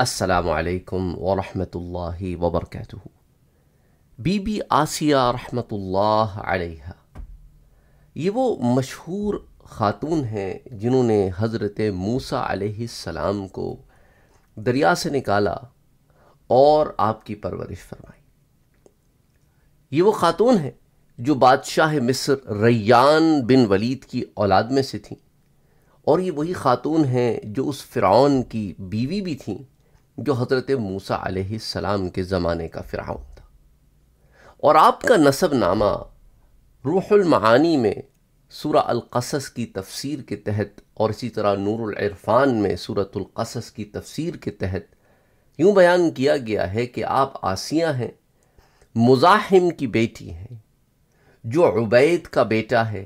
असलकम वरहमतुल्लाहि वबरकatuह बीबी आसिया रहमतुल्लाह अलैहा ये वो मशहूर ख़ातून हैं जिन्होंने हज़रत मूसा अलैहिस्सलाम को दरिया से निकाला और आपकी परवरिश फरमाई ये वो ख़ातून हैं जो बादशाह मिस्र रैयान बिन वलीद की औलाद में से थीं और ये वही ख़ातून हैं जो उस फ़िरौन की बीवी भी थीं जो हज़रत मूसा सलाम के ज़माने का फ़िरौन था और आपका नसब नामा रूहलमानी में सूरा अलकसस की तफसीर के तहत और इसी तरह नूरफ़ान में सूरतलकसस की तफसीर के तहत यूँ बयान किया गया है कि आप आसिया हैं मुजाहिम की बेटी हैं जो उबैद का बेटा है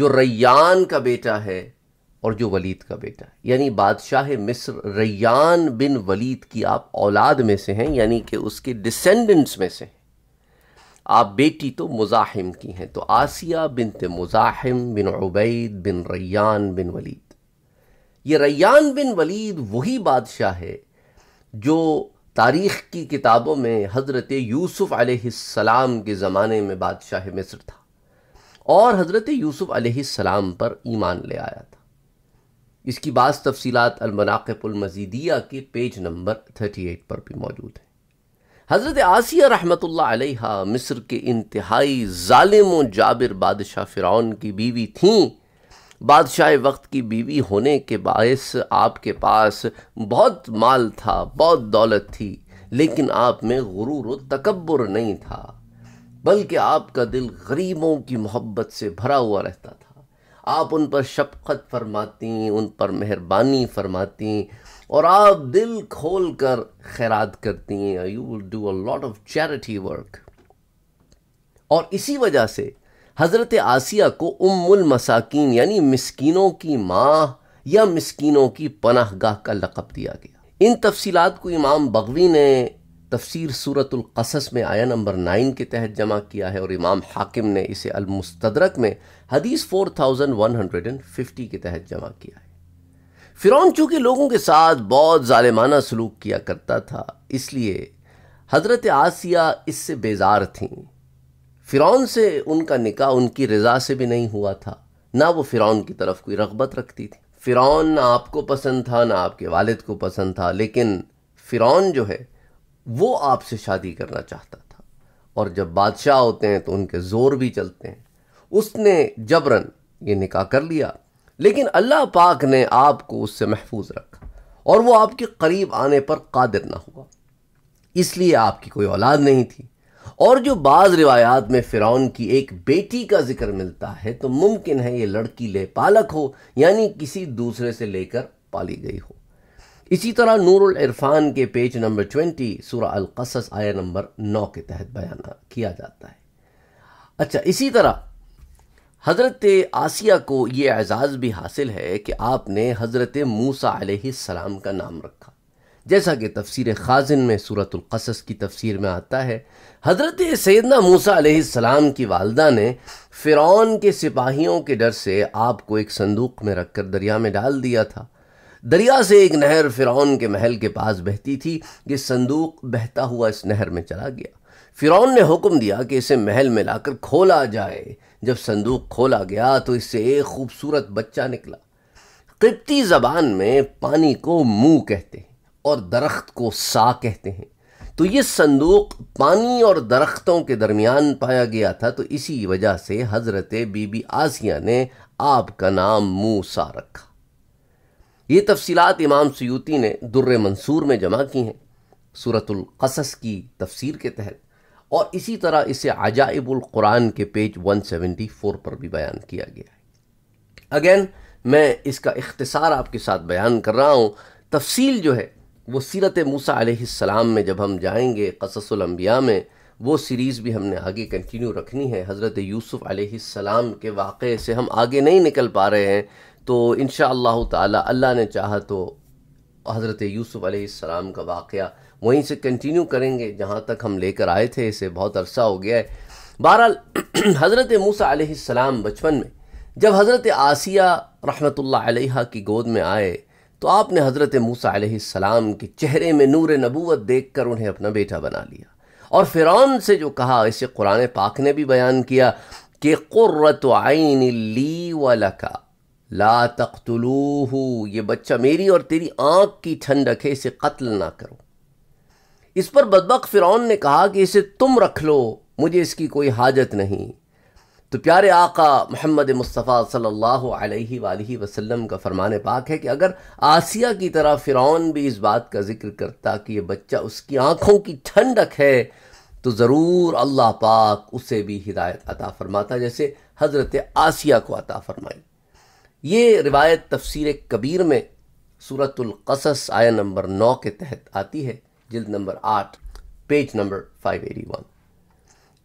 जो रैयान का बेटा है और जो वलीद का बेटा यानी बादशाह मिस्र रैयान बिन वलीद की आप औलाद में से हैं यानी कि उसके डिसेंडेंट्स में से हैं आप बेटी तो मुजाहिम की हैं तो आसिया बिनत मुजाहिम बिन उबैद बिन रैयान बिन वलीद ये रैयान बिन वलीद वही बादशाह है जो तारीख़ की किताबों में हज़रत यूसुफ़ अलैहिस्सलाम के ज़माने में बादशाह मिस्र था और हज़रत यूसुफ़ अलैहिस्सलाम पर ईमान ले आया था इसकी बाज़ तफसीत अलमनाकबुलमजीदिया के पेज नंबर थर्टी एट पर भी मौजूद है हज़रत आसिया रहमत ला मिस्र के इंतहाई ालिम जाबिर बादशाह फ़िरौन की बीवी थीं बादशाह वक्त की बीवी होने के बायस आपके पास बहुत माल था बहुत दौलत थी लेकिन आप में गुरूर तकबर नहीं था बल्कि आपका दिल गरीबों की मोहब्बत से भरा हुआ रहता था आप उन पर शफ़त फरमाती उन पर मेहरबानी फरमाती और आप दिल खोल कर खैरात करती हैं you do a lot of charity work और इसी वजह से हज़रत आसिया को उम्मुल मसाकिन यानी मिसकीनों की माँ या मिसकीनों की पनाहगाह का लक़ब दिया गया इन तफसीलात को इमाम बगवी ने तफसीर सूरतुल्क़सस में आया नंबर नाइन के तहत जमा किया है और इमाम हाकिम ने इसे अलमुस्तदरक में हदीस 4150 के तहत जमा किया है फ़िरौन चूँकि लोगों के साथ बहुत ालिमाना सलूक किया करता था इसलिए हज़रत आसिया इससे बेजार थीं फ़िरौन से उनका निकाह उनकी रज़ा से भी नहीं हुआ था ना वो फ़िरौन की तरफ कोई रगबत रखती थी फ़िरौन ना आपको पसंद था ना आपके वालिद को पसंद था लेकिन फ़िरौन जो है वो आपसे शादी करना चाहता था और जब बादशाह होते हैं तो उनके ज़ोर भी चलते हैं उसने जबरन ये निकाह कर लिया लेकिन अल्लाह पाक ने आपको उससे महफूज रखा और वो आपके करीब आने पर कादिर ना हुआ इसलिए आपकी कोई औलाद नहीं थी और जो बाज़ रिवायात में फ़िरौन की एक बेटी का जिक्र मिलता है तो मुमकिन है ये लड़की ले पालक हो यानी किसी दूसरे से लेकर पाली गई हो इसी तरह नूरुल इरफान के पेज नंबर ट्वेंटी सूरा कसस आया नंबर नौ के तहत बयान किया जाता है अच्छा इसी तरह हज़रत आसिया को ये एज़ाज़ भी हासिल है कि आपने हज़रत मूसा सलाम का नाम रखा जैसा कि तफसीर खाजिन में सूरतुल्कसस की तफसीर में आता है हज़रत सैदना मूसा सलाम की वालदा ने फ़िरौन के सिपाहियों के डर से आपको एक संदूक में रखकर दरिया में डाल दिया था दरिया से एक नहर फ़िरौन के महल के पास बहती थी ये संदूक बहता हुआ इस नहर में चला गया फ़िरौन ने हुक्म दिया कि इसे महल में लाकर खोला जाए जब संदूक खोला गया तो इससे एक खूबसूरत बच्चा निकला कृप्ती ज़बान में पानी को मुँह कहते हैं और दरख्त को सा कहते हैं तो ये संदूक पानी और दरख्तों के दरमियान पाया गया था तो इसी वजह से हज़रत बीबी आसिया ने आपका नाम मूसा रखा ये तफसीलात इमाम सयूती ने दुर्र मंसूर में जमा की हैं सूरतुल्कस की तफसीर के तहत और इसी तरह इसे अजाइबुल कुरान के पेज 174 पर भी बयान किया गया है अगेन मैं इसका इख्तसार आपके साथ बयान कर रहा हूँ तफसील जो है वो सीरत मूसा सलाम में जब हम जाएंगे कससलम्बिया में वो सीरीज़ भी हमने आगे कंटिन्यू रखनी है हज़रत यूसुफ़ सलाम के वाक़े से हम आगे नहीं निकल पा रहे हैं तो इन शह अल्लाह ने चाहा तो हज़रत यूसुफ़ आसमाम का वाक़ वहीं से कंटिन्यू करेंगे जहाँ तक हम लेकर आए थे इसे बहुत अरसा हो गया है बहरहाल हज़रत मूसा आसमाम बचपन में जब हज़रत आसिया रहमत ला की गोद में आए तो आपने हज़रत मूसा आसमाम के चेहरे में नूर नबूत देख कर उन्हें अपना बेटा बना लिया और फ़िरौन से जो कहा इसे कुरान पाक ने भी बयान किया कि क़ुर्रत आइन ली का ला तख्तलूहू ये बच्चा मेरी और तेरी आँख की ठंडक है इसे कत्ल ना करो इस पर बदबक फ़िरौन ने कहा कि इसे तुम रख लो मुझे इसकी कोई हाजत नहीं तो प्यारे आका मोहम्मद मुस्तफ़ा सल्लल्लाहु अलैहि वालैहि वसल्लम का फरमान पाक है कि अगर आसिया की तरह फ़िरौन भी इस बात का जिक्र करता कि ये बच्चा उसकी आँखों की ठंडक है तो ज़रूर अल्लाह पाक उसे भी हिदायत अता फरमाता जैसे हज़रत आसिया को अता फरमाई ये रिवायत तफसीर कबीर में सूरतुल्कसस आया नंबर नौ के तहत आती है जिल्द नंबर आठ page number five eighty one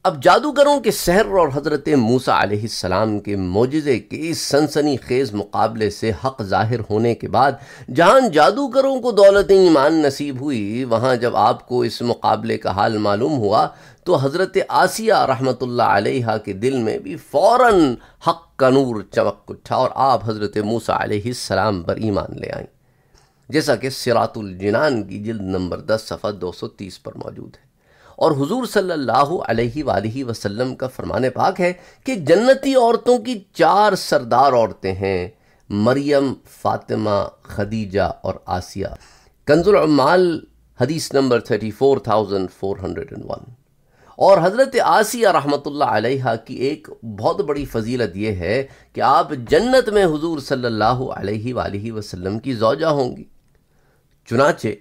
अब जादूगरों के सहर और हज़रत मूसा सलाम के मोजे के इस सनसनी खेज़ मुकाबले से हक ज़ाहिर होने के बाद जहाँ जादूगरों को दौलत ईमान नसीब हुई वहाँ जब आपको इस मुकाबले का हाल मालूम हुआ तो हज़रत आसिया रहमत अलैहा के दिल में भी फ़ौर हक का नूर चमक उठा और आप हज़रत मूसा सलाम पर ईमान ले आई जैसा कि सिरातुल की जिल्द नंबर दस सफ़ा दो सौ तीस पर मौजूद है और हुजूर सल्लल्लाहु अलैहि वालैहि वसल्लम का फरमान पाक है कि जन्नती औरतों की चार सरदार औरतें हैं मरियम फातिमा खदीजा और आसिया कंजुल अमाल हदीस number thirty four thousand four hundred and one और हज़रत आसिया रहमतुल्लाह की एक बहुत बड़ी फजीलत यह है कि आप जन्नत में हुजूर सल्लल्लाहु अलैहि वालैहि वसल्लम की जौजा होंगी चुनाचे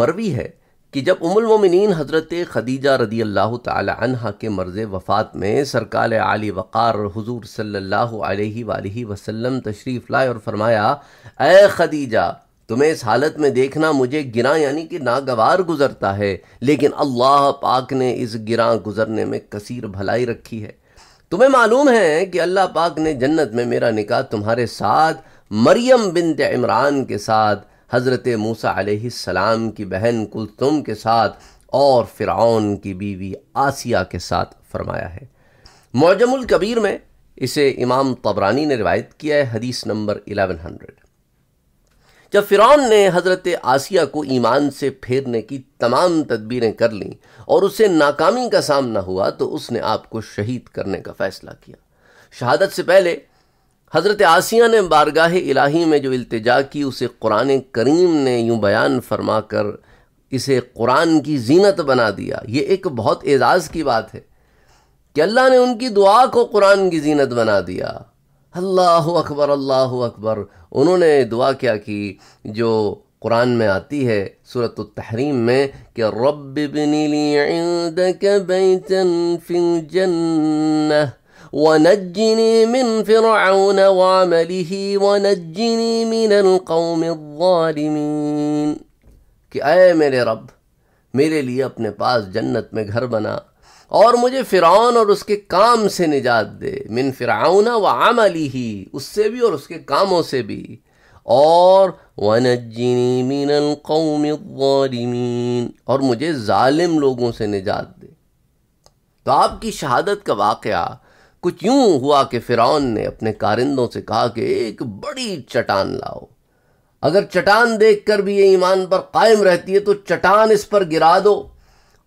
मरवी है कि जब उमुलमोमिन हज़रत खदीजा रदी अल्लाह तहा के मर्ज़ वफ़ात में सरकाल आली वक़ार हजूर सल्ला वसलम तशरीफ़ लाए और फरमाया ए खदीजा तुम्हें इस हालत में देखना मुझे गिरा यानी कि नागवार गुजरता है लेकिन अल्लाह पाक ने इस गिरा गुजरने में कसीर भलाई रखी है तुम्हें मालूम है कि अल्लाह पाक ने जन्नत में मेरा निकाह तुम्हारे साथ मरियम बिनत इमरान के साथ हज़रत मूसा सलाम की बहन कुलतुम के साथ और फ़िरौन की बीवी आसिया के साथ फरमाया है मौजमुल कबीर में इसे इमाम तबरानी ने रिवायत किया है हदीस नंबर 1100 जब फ़िरौन ने हज़रत आसिया को ईमान से फेरने की तमाम तदबीरें कर लीं और उसे नाकामी का सामना हुआ तो उसने आपको शहीद करने का फ़ैसला किया शहादत से पहले हज़रत आसिया ने बारगाह इलाही में जो अल्तजा की उसे कुरान करीम ने यूँ बयान फरमा कर इसे कुरान की जीनत बना दिया ये एक बहुत एजाज़ की बात है कि अल्लाह ने उनकी दुआ को कुरान की जीनत बना दिया अल्लाह अकबर अल्लाह अकबर उन्होंने दुआ क्या की जो कुरान में आती है सूरत तहरीम में कि रब्बिन ونجني कि अय मेरे रब मेरे लिए अपने पास जन्नत में घर बना और मुझे फ़िरौन और उसके काम से निजात दे मिन फ़िरौना व आम अली ही उससे भी और उसके कामों से भी और वनजीनी और मुझे ालिम लोगों से निजात दे तो आपकी शहादत का वाक़ कुछ यूं हुआ कि फ़िरौन ने अपने कारिंदों से कहा कि एक बड़ी चटान लाओ अगर चटान देखकर भी ये ईमान पर कायम रहती है तो चटान इस पर गिरा दो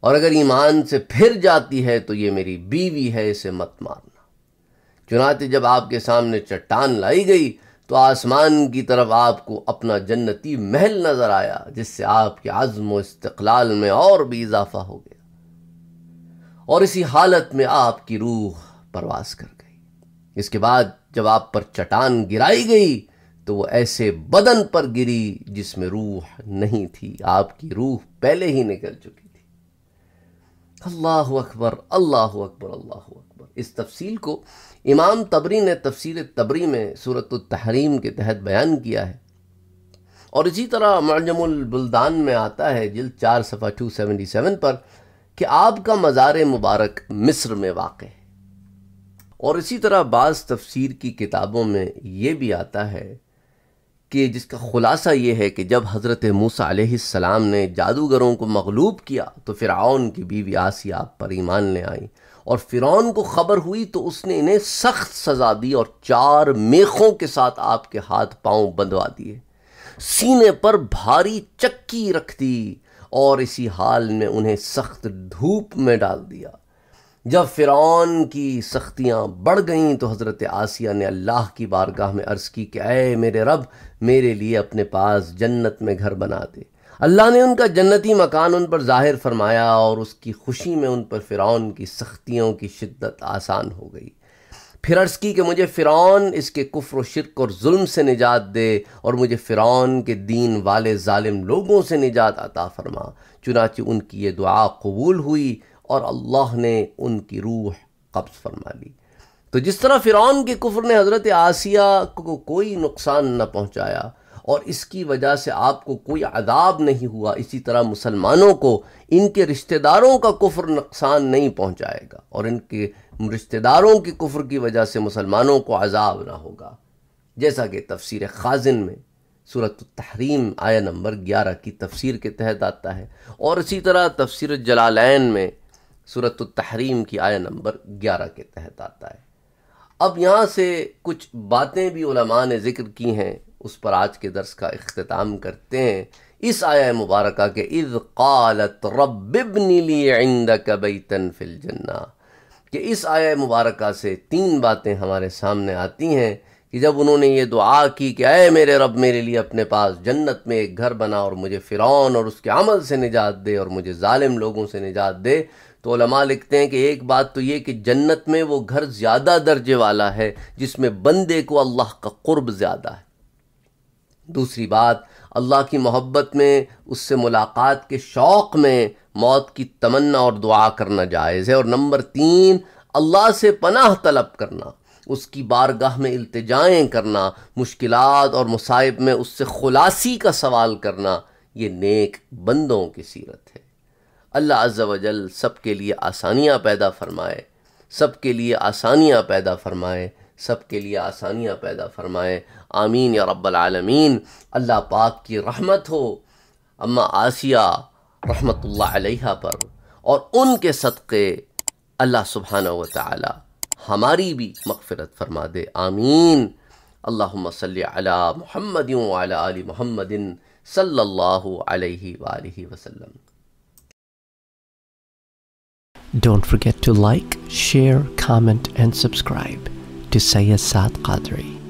और अगर ईमान से फिर जाती है तो ये मेरी बीवी है इसे मत मारना चुनाते जब आपके सामने चट्टान लाई गई तो आसमान की तरफ आपको अपना जन्नती महल नजर आया जिससे आपके आज़म इस्तकलाल इस्तलाल में और भी इजाफा हो गया और इसी हालत में आपकी रूह परवास कर गई इसके बाद जब आप पर चट्टान गिराई गई तो वो ऐसे बदन पर गिरी जिसमें रूह नहीं थी आपकी रूह पहले ही निकल चुकी अल्लाह अकबर अल्लाह अकबर अल्लाह अकबर इस तफसील को इमाम तबरी ने तफसर तबरी में सूरत तहरीम के तहत बयान किया है और इसी तरह मजमुलबुल्दान में आता है जिल चार सफ़ा टू सेवेंटी सेवन पर कि आपका मज़ार मुबारक मिस्र में वाक़ है और इसी तरह बाज़ तफसीर की किताबों में ये भी आता है कि जिसका ख़ुलासा ये है कि जब हज़रत मूसा सलाम ने जादूगरों को मगलूब किया तो फ़िरौन की बीवी आसिया पर ईमान ले आई और फ़िरौन को ख़बर हुई तो उसने इन्हें सख्त सज़ा दी और चार मेखों के साथ आपके हाथ पांव बंधवा दिए सीने पर भारी चक्की रख दी और इसी हाल में उन्हें सख्त धूप में डाल दिया जब फ़िरौन की सख्तियाँ बढ़ गईं तो हज़रत आसिया ने अल्लाह की बारगाह में अर्ज़ की कि अय मेरे रब मेरे लिए अपने पास जन्नत में घर बना दे अल्लाह ने उनका जन्नती मकान उन पर ज़ाहिर फरमाया और उसकी खुशी में उन पर फ़िरौन की सख्तियों की शिद्दत आसान हो गई फिर अर्ज़ की कि मुझे फ़िरौन इसके कुफ्र शिरक और जुल्म से निजात दे और मुझे फ़िरौन के दीन वाले ालिम लोगों से निजात अता फरमा चुनाच उनकी ये दुआ कबूल हुई और अल्लाह ने उनकी रूह कब्ज़ फरमा ली तो जिस तरह फ़िरौन के कुफर ने हज़रत आसिया को, को कोई नुकसान न पहुँचाया और इसकी वजह से आपको कोई अदाब नहीं हुआ इसी तरह मुसलमानों को इनके रिश्तेदारों का कुफर नुकसान नहीं पहुँचाएगा और इनके रिश्तेदारों के कुफर की वजह से मुसलमानों को अजाब ना होगा जैसा कि तफसीर खाजिन में सूरत तहरीम आया नंबर ग्यारह की तफसीर के तहत आता है और इसी तरह तफसीर जलालैन में सूरत तहरीम की आया नंबर ग्यारह के तहत आता है अब यहाँ से कुछ बातें भी उलमा ने जिक्र की हैं उस पर आज के दर्स का अख्ताम करते हैं इस आया मुबारक के इज़ क़ालत कबई तनफिल जन्ना कि इस आया मुबारक से तीन बातें हमारे सामने आती हैं कि जब उन्होंने ये दुआ की कि अय मेरे रब मेरे लिए अपने पास जन्नत में एक घर बना और मुझे फ़िरौन और उसके अमल से निजात दे और मुझे ालिम लोगों से निजात दे तो लमा लिखते हैं कि एक बात तो ये कि जन्नत में वो घर ज़्यादा दर्जे वाला है जिसमें बंदे को अल्लाह का क़ुर्ब ज़्यादा है दूसरी बात अल्लाह की मोहब्बत में उससे मुलाकात के शौक़ में मौत की तमन्ना और दुआ करना जायज़ है और नंबर तीन अल्लाह से पनाह तलब करना उसकी बारगाह में अल्तजाएँ करना मुश्किल और मसाइब में उससे खुलासी का सवाल करना ये नेक बंदों की सीरत है अल्लाह अज़्ज़ा वजल सब के लिए आसानियाँ पैदा फरमाए सब के लिए आसानियाँ पैदा फरमाए सब के लिए आसानियाँ पैदा फरमाए आमीन या रब्बालमीन अल्लाह पाक की रहमत हो अम्मा आसिया रहमत पर और उनके सदक़े अल्लाह सुबहाना व مغفرت فرما دے آمین اللہم صلی علی محمد मोहम्मद آل محمد صلی اللہ علیہ وآلہ وسلم Don't forget to like, share, comment and subscribe to Sayyid Saad Qadri.